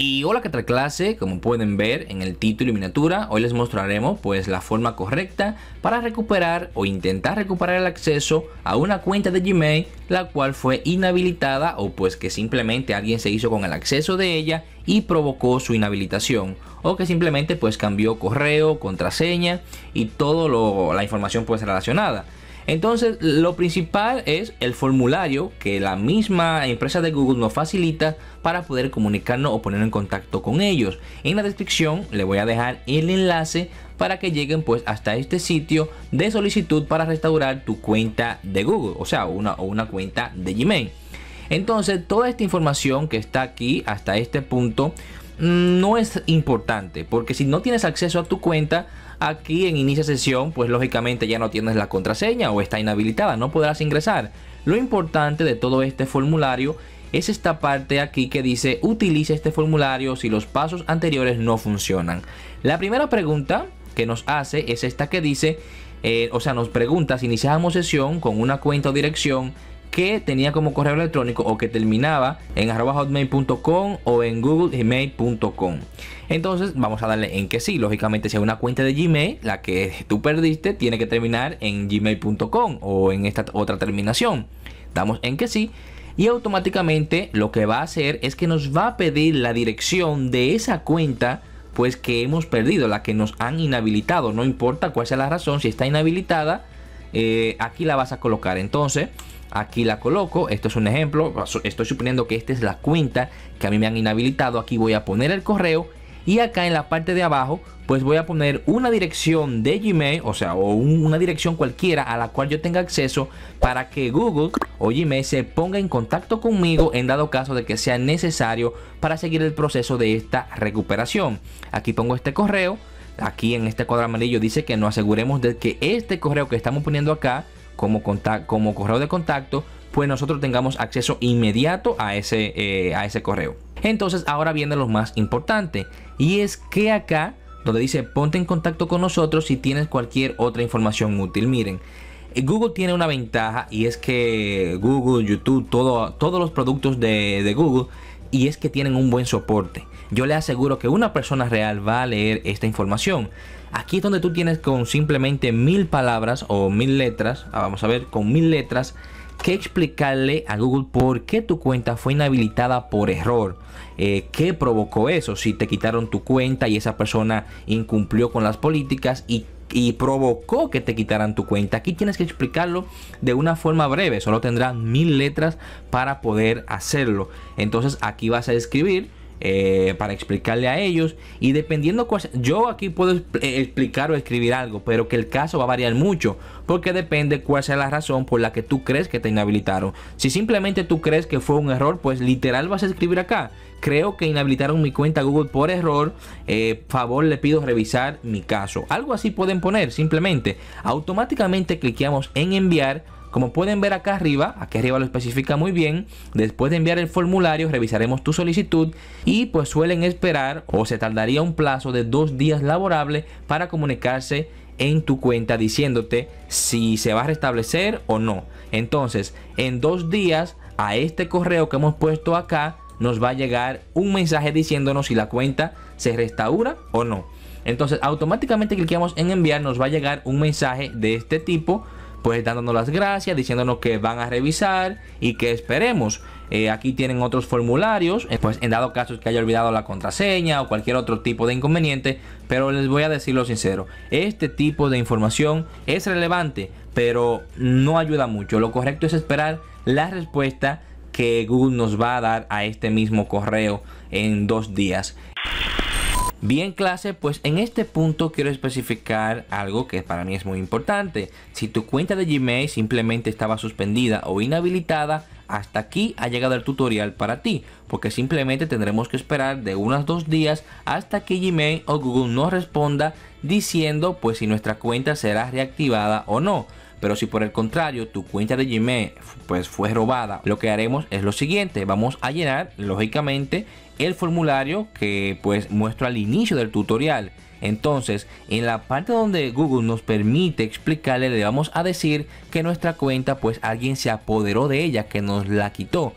Y hola que tal clase, como pueden ver en el título y miniatura, hoy les mostraremos pues la forma correcta para recuperar o intentar recuperar el acceso a una cuenta de Gmail la cual fue inhabilitada o pues que simplemente alguien se hizo con el acceso de ella y provocó su inhabilitación o que simplemente pues cambió correo, contraseña y todo lo, la información pues relacionada. Entonces, lo principal es el formulario que la misma empresa de Google nos facilita para poder comunicarnos o poner en contacto con ellos. En la descripción le voy a dejar el enlace para que lleguen pues hasta este sitio de solicitud para restaurar tu cuenta de Google, o sea, una, o una cuenta de Gmail. Entonces, toda esta información que está aquí hasta este punto mm, no es importante, porque si no tienes acceso a tu cuenta, Aquí en inicia sesión, pues lógicamente ya no tienes la contraseña o está inhabilitada, no podrás ingresar. Lo importante de todo este formulario es esta parte aquí que dice utilice este formulario si los pasos anteriores no funcionan. La primera pregunta que nos hace es esta que dice, eh, o sea, nos pregunta si iniciamos sesión con una cuenta o dirección que tenía como correo electrónico o que terminaba en arroba hotmail.com o en google gmail.com. Entonces vamos a darle en que sí. Lógicamente si hay una cuenta de Gmail, la que tú perdiste, tiene que terminar en gmail.com o en esta otra terminación. Damos en que sí. Y automáticamente lo que va a hacer es que nos va a pedir la dirección de esa cuenta pues que hemos perdido, la que nos han inhabilitado. No importa cuál sea la razón, si está inhabilitada eh, aquí la vas a colocar. Entonces, aquí la coloco. Esto es un ejemplo. Estoy suponiendo que esta es la cuenta que a mí me han inhabilitado. Aquí voy a poner el correo. Y acá en la parte de abajo, pues voy a poner una dirección de Gmail, o sea, o una dirección cualquiera a la cual yo tenga acceso para que Google o Gmail se ponga en contacto conmigo en dado caso de que sea necesario para seguir el proceso de esta recuperación. Aquí pongo este correo aquí en este cuadro amarillo dice que nos aseguremos de que este correo que estamos poniendo acá como, contacto, como correo de contacto, pues nosotros tengamos acceso inmediato a ese, eh, a ese correo. Entonces ahora viene lo más importante y es que acá donde dice ponte en contacto con nosotros si tienes cualquier otra información útil. Miren, eh, Google tiene una ventaja y es que Google, YouTube, todo, todos los productos de, de Google y es que tienen un buen soporte. Yo le aseguro que una persona real va a leer esta información. Aquí es donde tú tienes con simplemente mil palabras o mil letras, ah, vamos a ver, con mil letras, que explicarle a Google por qué tu cuenta fue inhabilitada por error, eh, qué provocó eso, si te quitaron tu cuenta y esa persona incumplió con las políticas y y provocó que te quitaran tu cuenta. Aquí tienes que explicarlo de una forma breve, solo tendrás mil letras para poder hacerlo. Entonces aquí vas a escribir eh, para explicarle a ellos. Y dependiendo, yo aquí puedo eh, explicar o escribir algo, pero que el caso va a variar mucho, porque depende cuál sea la razón por la que tú crees que te inhabilitaron. Si simplemente tú crees que fue un error, pues literal vas a escribir acá. Creo que inhabilitaron mi cuenta Google por error. Eh, favor, le pido revisar mi caso. Algo así pueden poner, simplemente. Automáticamente cliqueamos en enviar como pueden ver acá arriba, aquí arriba lo especifica muy bien, después de enviar el formulario revisaremos tu solicitud y pues suelen esperar o se tardaría un plazo de dos días laborables para comunicarse en tu cuenta diciéndote si se va a restablecer o no. Entonces, en dos días a este correo que hemos puesto acá nos va a llegar un mensaje diciéndonos si la cuenta se restaura o no. Entonces automáticamente clicamos en enviar, nos va a llegar un mensaje de este tipo pues dándonos las gracias, diciéndonos que van a revisar y que esperemos. Eh, aquí tienen otros formularios, eh, pues en dado caso que haya olvidado la contraseña o cualquier otro tipo de inconveniente, pero les voy a decir lo sincero, este tipo de información es relevante, pero no ayuda mucho. Lo correcto es esperar la respuesta que Google nos va a dar a este mismo correo en dos días. Bien clase, pues en este punto quiero especificar algo que para mí es muy importante. Si tu cuenta de Gmail simplemente estaba suspendida o inhabilitada, hasta aquí ha llegado el tutorial para ti, porque simplemente tendremos que esperar de unos dos días hasta que Gmail o Google nos responda diciendo pues si nuestra cuenta será reactivada o no. Pero si por el contrario tu cuenta de Gmail pues fue robada, lo que haremos es lo siguiente, vamos a llenar lógicamente el formulario que pues muestro al inicio del tutorial. Entonces, en la parte donde Google nos permite explicarle, le vamos a decir que nuestra cuenta pues alguien se apoderó de ella, que nos la quitó.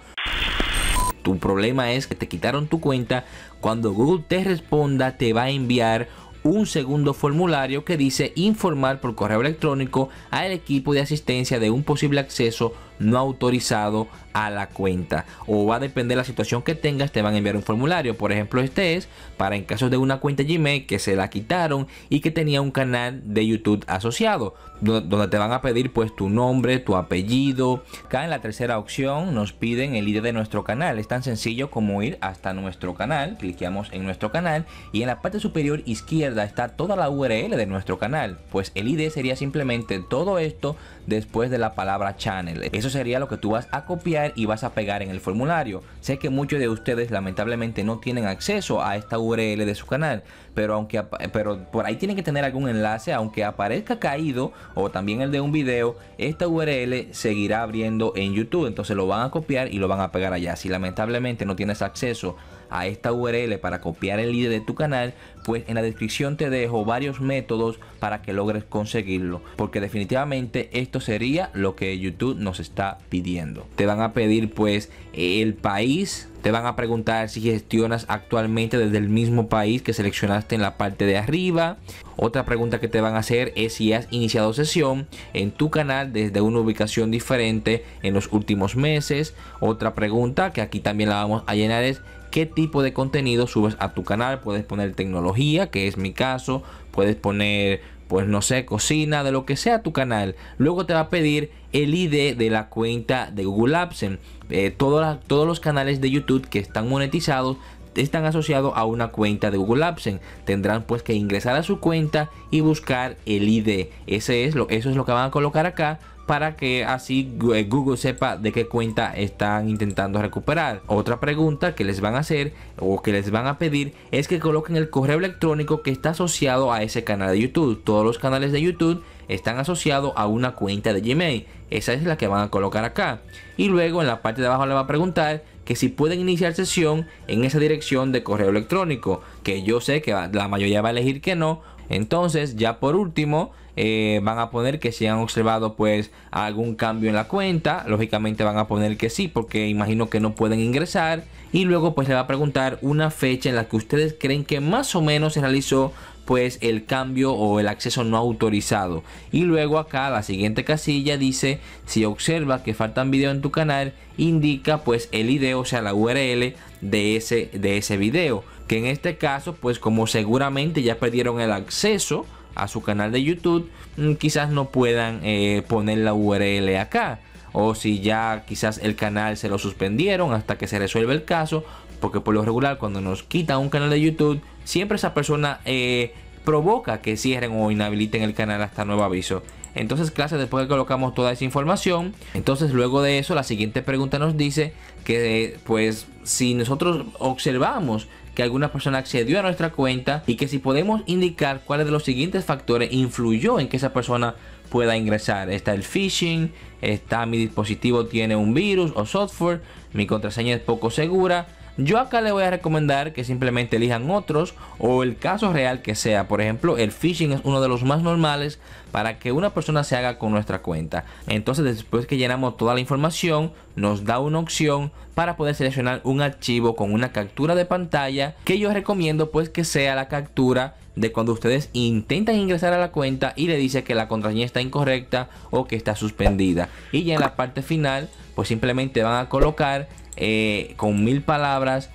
Tu problema es que te quitaron tu cuenta. Cuando Google te responda, te va a enviar un segundo formulario que dice informar por correo electrónico al equipo de asistencia de un posible acceso no autorizado a la cuenta. O va a depender la situación que tengas, te van a enviar un formulario. Por ejemplo, este es para en caso de una cuenta Gmail que se la quitaron y que tenía un canal de YouTube asociado, donde te van a pedir pues tu nombre, tu apellido. Acá en la tercera opción nos piden el ID de nuestro canal. Es tan sencillo como ir hasta nuestro canal, cliqueamos en nuestro canal y en la parte superior izquierda está toda la URL de nuestro canal. Pues el ID sería simplemente todo esto después de la palabra channel. Eso sería lo que tú vas a copiar y vas a pegar en el formulario. Sé que muchos de ustedes lamentablemente no tienen acceso a esta URL de su canal, pero, aunque, pero por ahí tienen que tener algún enlace, aunque aparezca caído o también el de un video, esta URL seguirá abriendo en YouTube. Entonces lo van a copiar y lo van a pegar allá. Si lamentablemente no tienes acceso a esta URL para copiar el líder de tu canal, pues en la descripción te dejo varios métodos para que logres conseguirlo, porque definitivamente esto sería lo que YouTube nos está pidiendo. Te van a pedir pues el país, te van a preguntar si gestionas actualmente desde el mismo país que seleccionaste en la parte de arriba. Otra pregunta que te van a hacer es si has iniciado sesión en tu canal desde una ubicación diferente en los últimos meses. Otra pregunta que aquí también la vamos a llenar es qué tipo de contenido subes a tu canal. Puedes poner tecnología, que es mi caso. Puedes poner, pues no sé, cocina, de lo que sea tu canal. Luego te va a pedir el ID de la cuenta de Google apps eh, todos los canales de YouTube que están monetizados están asociados a una cuenta de Google AdSense. Tendrán pues que ingresar a su cuenta y buscar el ID. Ese es lo, eso es lo que van a colocar acá para que así eh, Google sepa de qué cuenta están intentando recuperar. Otra pregunta que les van a hacer o que les van a pedir es que coloquen el correo electrónico que está asociado a ese canal de YouTube. Todos los canales de YouTube están asociados a una cuenta de Gmail. Esa es la que van a colocar acá. Y luego en la parte de abajo le va a preguntar si pueden iniciar sesión en esa dirección de correo electrónico, que yo sé que la mayoría va a elegir que no, entonces, ya por último, eh, van a poner que si han observado pues algún cambio en la cuenta, lógicamente van a poner que sí, porque imagino que no pueden ingresar. Y luego pues le va a preguntar una fecha en la que ustedes creen que más o menos se realizó pues el cambio o el acceso no autorizado. Y luego acá la siguiente casilla dice si observa que faltan videos en tu canal, indica pues el ID, o sea la URL de ese, de ese video. Que en este caso pues como seguramente ya perdieron el acceso a su canal de YouTube, mm, quizás no puedan eh, poner la URL acá o si ya quizás el canal se lo suspendieron hasta que se resuelve el caso, porque por lo regular cuando nos quitan un canal de YouTube, siempre esa persona eh, provoca que cierren o inhabiliten el canal hasta nuevo aviso. Entonces, clase, después que colocamos toda esa información, entonces luego de eso, la siguiente pregunta nos dice que pues si nosotros observamos que alguna persona accedió a nuestra cuenta y que si podemos indicar cuáles de los siguientes factores influyó en que esa persona pueda ingresar. Está el phishing, está mi dispositivo tiene un virus o software, mi contraseña es poco segura, yo acá le voy a recomendar que simplemente elijan otros o el caso real que sea. Por ejemplo, el phishing es uno de los más normales para que una persona se haga con nuestra cuenta. Entonces, después que llenamos toda la información, nos da una opción para poder seleccionar un archivo con una captura de pantalla que yo recomiendo pues que sea la captura de cuando ustedes intentan ingresar a la cuenta y le dice que la contraseña está incorrecta o que está suspendida. Y ya en la parte final, pues simplemente van a colocar eh, con mil palabras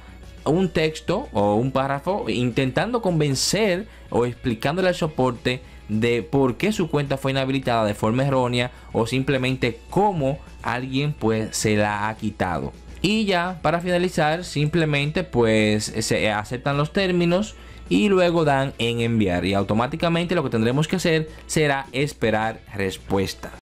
un texto o un párrafo intentando convencer o explicándole al soporte de por qué su cuenta fue inhabilitada de forma errónea o simplemente cómo alguien pues se la ha quitado. Y ya para finalizar simplemente pues se aceptan los términos y luego dan en enviar y automáticamente lo que tendremos que hacer será esperar respuesta.